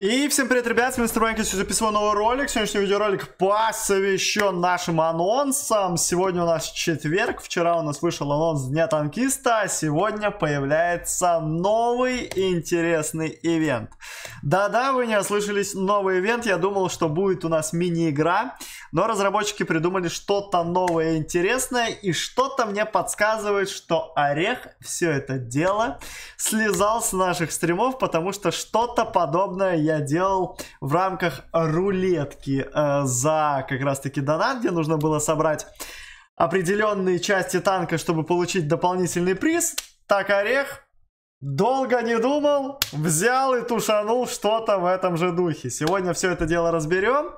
И всем привет, ребят, с вами Мистер сегодня записываю новый ролик. Сегодняшний видеоролик посвящен нашим анонсам. Сегодня у нас четверг, вчера у нас вышел анонс Дня Танкиста, а сегодня появляется новый интересный ивент. Да-да, вы не ослышались, новый ивент. Я думал, что будет у нас мини-игра, но разработчики придумали что-то новое интересное, и что-то мне подсказывает, что Орех все это дело слезал с наших стримов, потому что что-то подобное я делал в рамках рулетки э, за как раз-таки донат, где нужно было собрать определенные части танка, чтобы получить дополнительный приз. Так, Орех Долго не думал, взял и тушанул что-то в этом же духе. Сегодня все это дело разберем.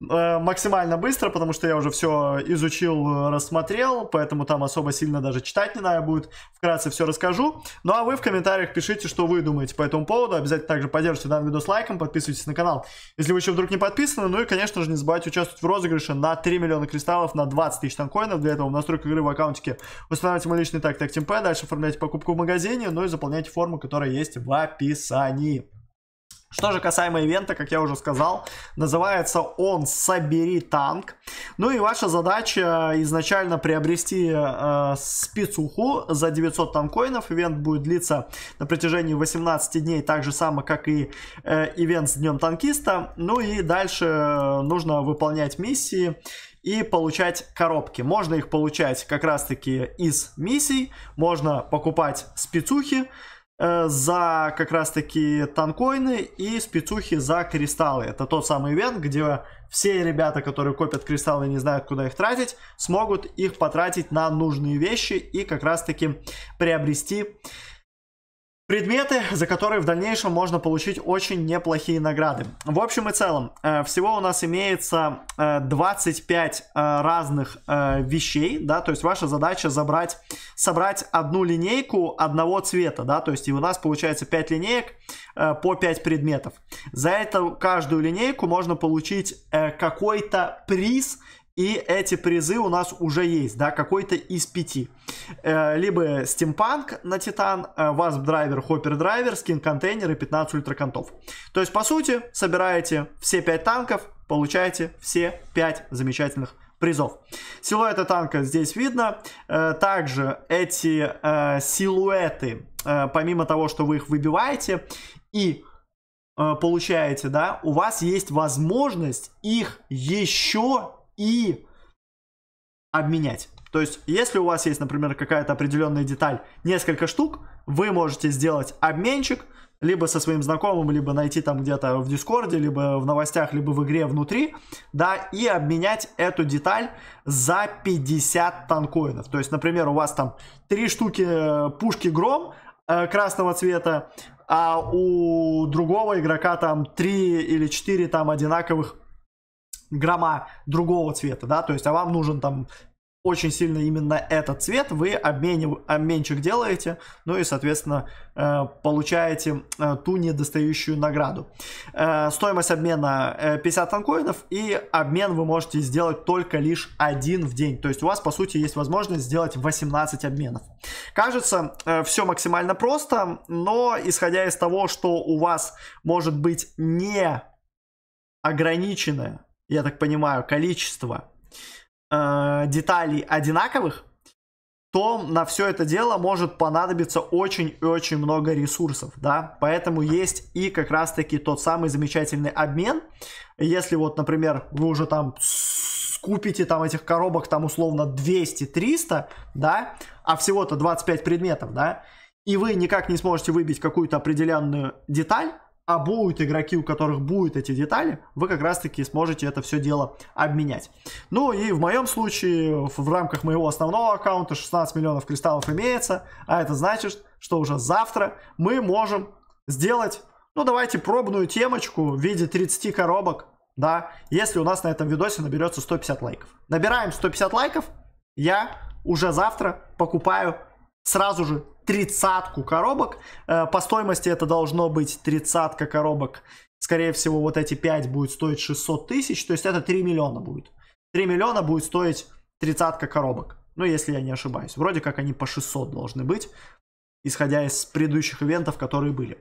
Э, максимально быстро, потому что я уже все изучил, э, рассмотрел, поэтому там особо сильно даже читать не надо будет. Вкратце все расскажу. Ну а вы в комментариях пишите, что вы думаете по этому поводу. Обязательно также поддержите данный видос лайком, подписывайтесь на канал, если вы еще вдруг не подписаны. Ну и, конечно же, не забывайте участвовать в розыгрыше на 3 миллиона кристаллов на 20 тысяч танкоинов. Для этого в настройках игры в аккаунтике устанавливайте мой личный так Team P, дальше оформляйте покупку в магазине, ну и заполняйте форму, которая есть в описании. Что же касаемо ивента, как я уже сказал, называется он «Собери танк». Ну и ваша задача изначально приобрести э, спецуху за 900 танкоинов. Ивент будет длиться на протяжении 18 дней, так же само, как и э, ивент с Днем Танкиста. Ну и дальше э, нужно выполнять миссии и получать коробки. Можно их получать как раз-таки из миссий, можно покупать спецухи, Э, за как раз таки танкоины и спецухи за кристаллы. Это тот самый ивент, где все ребята, которые копят кристаллы и не знают, куда их тратить, смогут их потратить на нужные вещи и как раз таки приобрести Предметы, за которые в дальнейшем можно получить очень неплохие награды. В общем и целом, э, всего у нас имеется 25 э, э, разных вещей, да, то есть ваша задача забрать, собрать одну линейку одного цвета, да, то есть и у нас получается 5 линеек по 5 предметов. За эту каждую линейку можно получить какой-то приз – и эти призы у нас уже есть, да, какой-то из пяти. Э, либо стимпанк на Титан, э, Wasp Драйвер, Хоппер Драйвер, Скин Контейнер и 15 ультраконтов. То есть, по сути, собираете все пять танков, получаете все пять замечательных призов. Силуэты танка здесь видно. Э, также эти силуэты, помимо того, что вы их выбиваете и получаете, да, у вас есть возможность их еще и обменять. То есть, если у вас есть, например, какая-то определенная деталь, несколько штук, вы можете сделать обменчик, либо со своим знакомым, либо найти там где-то в Дискорде, либо в новостях, либо в игре внутри, да, и обменять эту деталь за 50 танкоинов. То есть, например, у вас там три штуки э, пушки Гром э, красного цвета, а у другого игрока там три или четыре там одинаковых грома другого цвета, да, то есть, а вам нужен там очень сильно именно этот цвет, вы обменив, обменчик делаете, ну и, соответственно, э, получаете э, ту недостающую награду. Э, стоимость обмена 50 танкоинов, и обмен вы можете сделать только лишь один в день. То есть у вас, по сути, есть возможность сделать 18 обменов. Кажется, все максимально просто, но исходя из того, что у вас может быть не ограниченное я так понимаю, количество э, деталей одинаковых, то на все это дело может понадобиться очень-очень много ресурсов, да, поэтому есть и как раз-таки тот самый замечательный обмен, если вот, например, вы уже там купите там этих коробок там условно 200-300, да, а всего-то 25 предметов, да, и вы никак не сможете выбить какую-то определенную деталь, а будут игроки, у которых будут эти детали, вы как раз-таки сможете это все дело обменять. Ну и в моем случае, в рамках моего основного аккаунта 16 миллионов кристаллов имеется, а это значит, что уже завтра мы можем сделать, ну давайте пробную темочку в виде 30 коробок, да, если у нас на этом видосе наберется 150 лайков. Набираем 150 лайков, я уже завтра покупаю сразу же тридцатку коробок. Э, по стоимости это должно быть тридцатка коробок. Скорее всего, вот эти 5 будет стоить 600 тысяч, то есть это 3 миллиона будет. 3 миллиона будет стоить тридцатка коробок. Ну, если я не ошибаюсь. Вроде как они по 600 должны быть, исходя из предыдущих ивентов, которые были.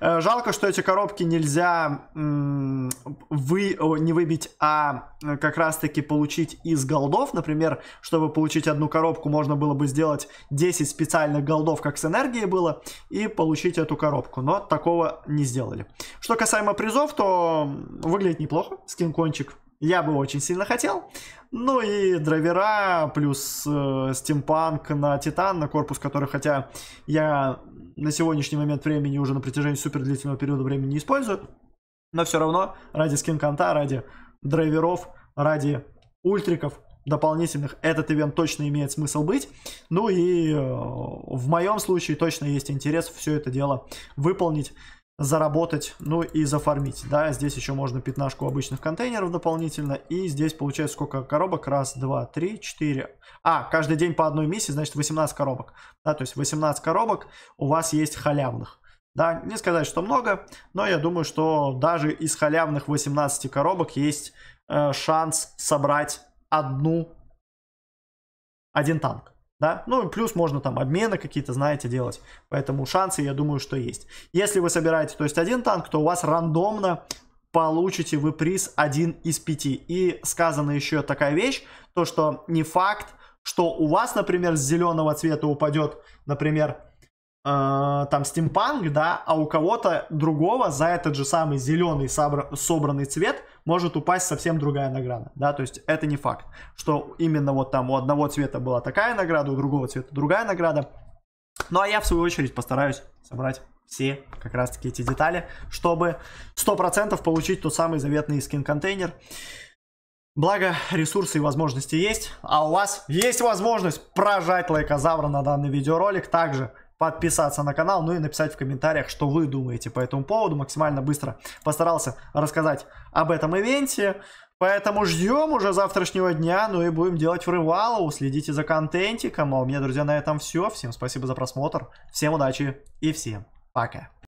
Э, жалко, что эти коробки нельзя вы, не выбить, а э, как раз-таки получить из голдов. Например, чтобы получить одну коробку, можно было бы сделать 10 специальных голдов, как с энергией было, и получить эту коробку. Но такого не сделали. Что касаемо призов, то выглядит неплохо. Скин кончик я бы очень сильно хотел. Ну и драйвера, плюс э, стимпанк на Титан, на корпус, который, хотя я на сегодняшний момент времени уже на протяжении супер длительного периода времени не использую, но все равно ради скин-конта, ради драйверов, ради ультриков дополнительных этот ивент точно имеет смысл быть. Ну и э, в моем случае точно есть интерес все это дело выполнить заработать, ну и зафармить, да, здесь еще можно пятнашку обычных контейнеров дополнительно, и здесь получается сколько коробок, раз, два, три, четыре, а, каждый день по одной миссии, значит 18 коробок, да, то есть 18 коробок у вас есть халявных, да, не сказать, что много, но я думаю, что даже из халявных 18 коробок есть э, шанс собрать одну, один танк. Да? Ну, плюс можно там обмены какие-то, знаете, делать. Поэтому шансы, я думаю, что есть. Если вы собираете, то есть один танк, то у вас рандомно получите вы приз один из пяти. И сказана еще такая вещь, то что не факт, что у вас, например, с зеленого цвета упадет, например, э, там стимпанк, да, а у кого-то другого за этот же самый зеленый собранный цвет может упасть совсем другая награда, да, то есть это не факт, что именно вот там у одного цвета была такая награда, у другого цвета другая награда. Ну а я в свою очередь постараюсь собрать все как раз таки эти детали, чтобы 100% получить тот самый заветный скин-контейнер. Благо, ресурсы и возможности есть, а у вас есть возможность прожать лайкозавра на данный видеоролик также подписаться на канал, ну и написать в комментариях, что вы думаете по этому поводу. Максимально быстро постарался рассказать об этом ивенте. Поэтому ждем уже завтрашнего дня, ну и будем делать врывалу, следите за контентиком. А у меня, друзья, на этом все. Всем спасибо за просмотр, всем удачи и всем пока.